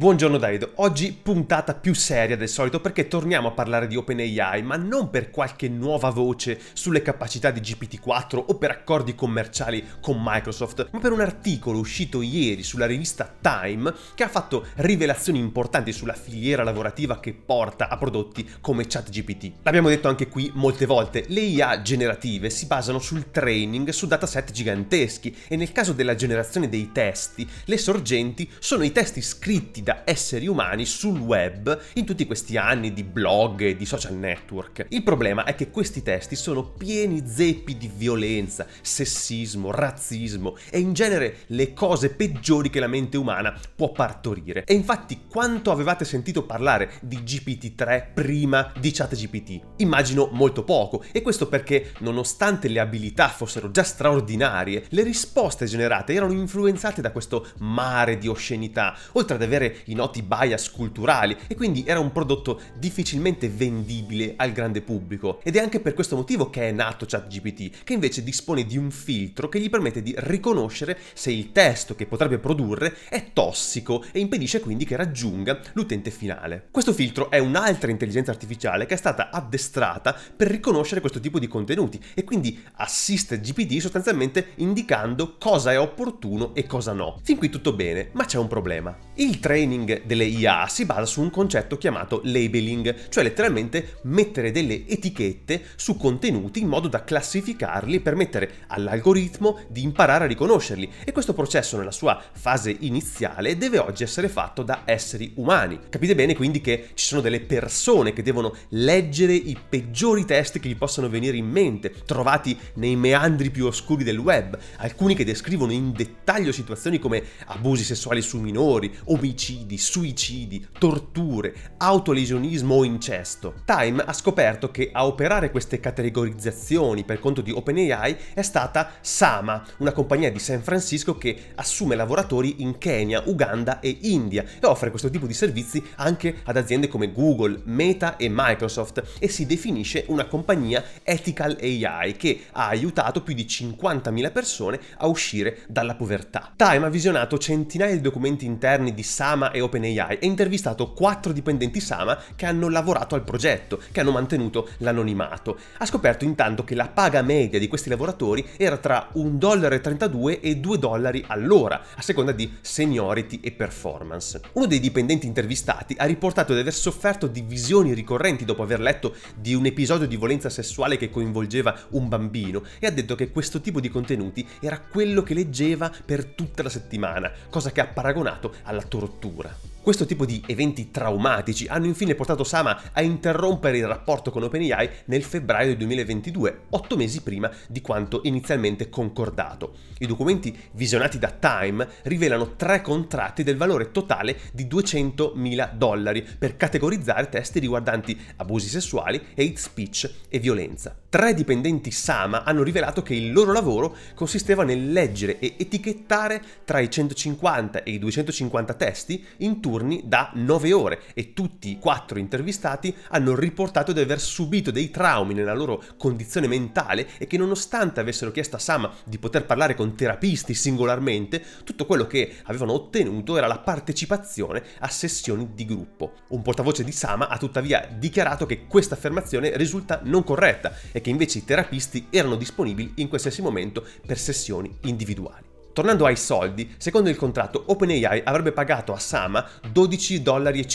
Buongiorno David, oggi puntata più seria del solito perché torniamo a parlare di OpenAI, ma non per qualche nuova voce sulle capacità di GPT-4 o per accordi commerciali con Microsoft, ma per un articolo uscito ieri sulla rivista Time che ha fatto rivelazioni importanti sulla filiera lavorativa che porta a prodotti come ChatGPT. L'abbiamo detto anche qui molte volte, le IA generative si basano sul training su dataset giganteschi e nel caso della generazione dei testi, le sorgenti sono i testi scritti significa esseri umani sul web in tutti questi anni di blog e di social network. Il problema è che questi testi sono pieni zeppi di violenza, sessismo, razzismo e in genere le cose peggiori che la mente umana può partorire. E infatti quanto avevate sentito parlare di GPT-3 prima di ChatGPT? Immagino molto poco e questo perché nonostante le abilità fossero già straordinarie, le risposte generate erano influenzate da questo mare di oscenità, oltre ad avere i noti bias culturali e quindi era un prodotto difficilmente vendibile al grande pubblico. Ed è anche per questo motivo che è nato ChatGPT, che invece dispone di un filtro che gli permette di riconoscere se il testo che potrebbe produrre è tossico e impedisce quindi che raggiunga l'utente finale. Questo filtro è un'altra intelligenza artificiale che è stata addestrata per riconoscere questo tipo di contenuti e quindi assiste GPT sostanzialmente indicando cosa è opportuno e cosa no. Fin qui tutto bene, ma c'è un problema. Il training training delle IA si basa su un concetto chiamato labeling, cioè letteralmente mettere delle etichette su contenuti in modo da classificarli e permettere all'algoritmo di imparare a riconoscerli. E questo processo nella sua fase iniziale deve oggi essere fatto da esseri umani. Capite bene quindi che ci sono delle persone che devono leggere i peggiori test che gli possano venire in mente, trovati nei meandri più oscuri del web, alcuni che descrivono in dettaglio situazioni come abusi sessuali su minori, omicidi, omicidi, suicidi, torture, autolesionismo o incesto. Time ha scoperto che a operare queste categorizzazioni per conto di OpenAI è stata Sama, una compagnia di San Francisco che assume lavoratori in Kenya, Uganda e India e offre questo tipo di servizi anche ad aziende come Google, Meta e Microsoft e si definisce una compagnia ethical AI che ha aiutato più di 50.000 persone a uscire dalla povertà. Time ha visionato centinaia di documenti interni di Sama e OpenAI e intervistato quattro dipendenti Sama che hanno lavorato al progetto, che hanno mantenuto l'anonimato. Ha scoperto intanto che la paga media di questi lavoratori era tra 1,32 e 2 dollari all'ora, a seconda di seniority e performance. Uno dei dipendenti intervistati ha riportato di aver sofferto di visioni ricorrenti dopo aver letto di un episodio di violenza sessuale che coinvolgeva un bambino e ha detto che questo tipo di contenuti era quello che leggeva per tutta la settimana, cosa che ha paragonato alla tortura. cultura. Questo tipo di eventi traumatici hanno infine portato Sama a interrompere il rapporto con OpenAI nel febbraio del 2022, otto mesi prima di quanto inizialmente concordato. I documenti visionati da Time rivelano tre contratti del valore totale di 200.000 dollari per categorizzare testi riguardanti abusi sessuali, hate speech e violenza. Tre dipendenti Sama hanno rivelato che il loro lavoro consisteva nel leggere e etichettare tra i 150 e i 250 testi in tutto turni da 9 ore e tutti i quattro intervistati hanno riportato di aver subito dei traumi nella loro condizione mentale e che nonostante avessero chiesto a Sam di poter parlare con terapisti singolarmente, tutto quello che avevano ottenuto era la partecipazione a sessioni di gruppo. Un portavoce di Sama ha tuttavia dichiarato che questa affermazione risulta non corretta e che invece i terapisti erano disponibili in qualsiasi momento per sessioni individuali. Tornando ai soldi, secondo il contratto OpenAI avrebbe pagato a Sama 12,50 dollari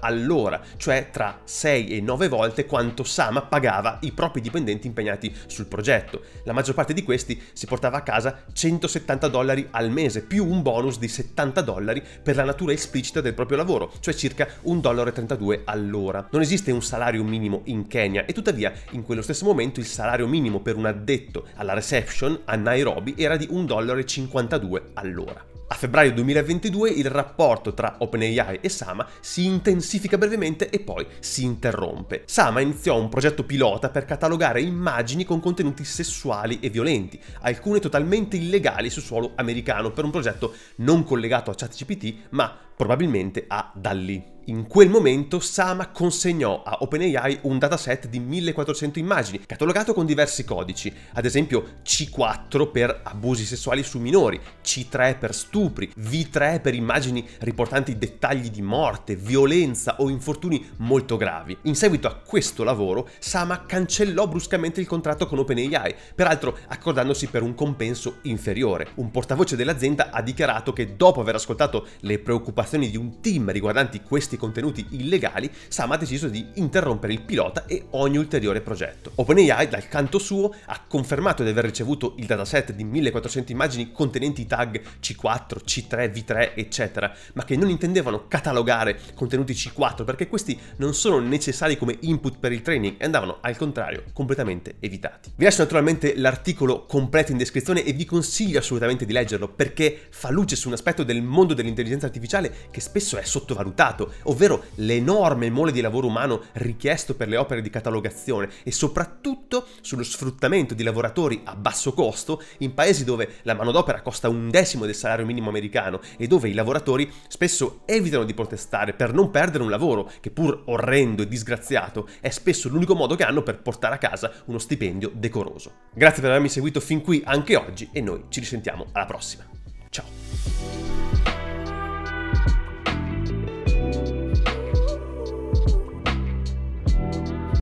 all'ora, cioè tra 6 e 9 volte quanto Sama pagava i propri dipendenti impegnati sul progetto. La maggior parte di questi si portava a casa 170 dollari al mese, più un bonus di 70 dollari per la natura esplicita del proprio lavoro, cioè circa 1,32 dollari all'ora. Non esiste un salario minimo in Kenya e tuttavia in quello stesso momento il salario minimo per un addetto alla reception a Nairobi era di 1,50 dollari 52 all'ora. A febbraio 2022 il rapporto tra OpenAI e Sama si intensifica brevemente e poi si interrompe. Sama iniziò un progetto pilota per catalogare immagini con contenuti sessuali e violenti, alcune totalmente illegali su suolo americano, per un progetto non collegato a ChatGPT ma probabilmente a Dalli. In quel momento Sama consegnò a OpenAI un dataset di 1400 immagini, catalogato con diversi codici, ad esempio C4 per abusi sessuali su minori, C3 per stupri, V3 per immagini riportanti dettagli di morte, violenza o infortuni molto gravi. In seguito a questo lavoro, Sama cancellò bruscamente il contratto con OpenAI, peraltro accordandosi per un compenso inferiore. Un portavoce dell'azienda ha dichiarato che dopo aver ascoltato le preoccupazioni di un team riguardanti questi contenuti illegali, Sama ha deciso di interrompere il pilota e ogni ulteriore progetto. OpenAI, dal canto suo, ha confermato di aver ricevuto il dataset di 1400 immagini contenenti i tag C4, c4, C3, V3, eccetera, ma che non intendevano catalogare contenuti C4 perché questi non sono necessari come input per il training e andavano al contrario completamente evitati. Vi lascio naturalmente l'articolo completo in descrizione e vi consiglio assolutamente di leggerlo perché fa luce su un aspetto del mondo dell'intelligenza artificiale che spesso è sottovalutato, ovvero l'enorme mole di lavoro umano richiesto per le opere di catalogazione e soprattutto sullo sfruttamento di lavoratori a basso costo in paesi dove la manodopera costa un decimo del salario minimo minimo americano e dove i lavoratori spesso evitano di protestare per non perdere un lavoro che pur orrendo e disgraziato è spesso l'unico modo che hanno per portare a casa uno stipendio decoroso. Grazie per avermi seguito fin qui anche oggi e noi ci risentiamo alla prossima. Ciao!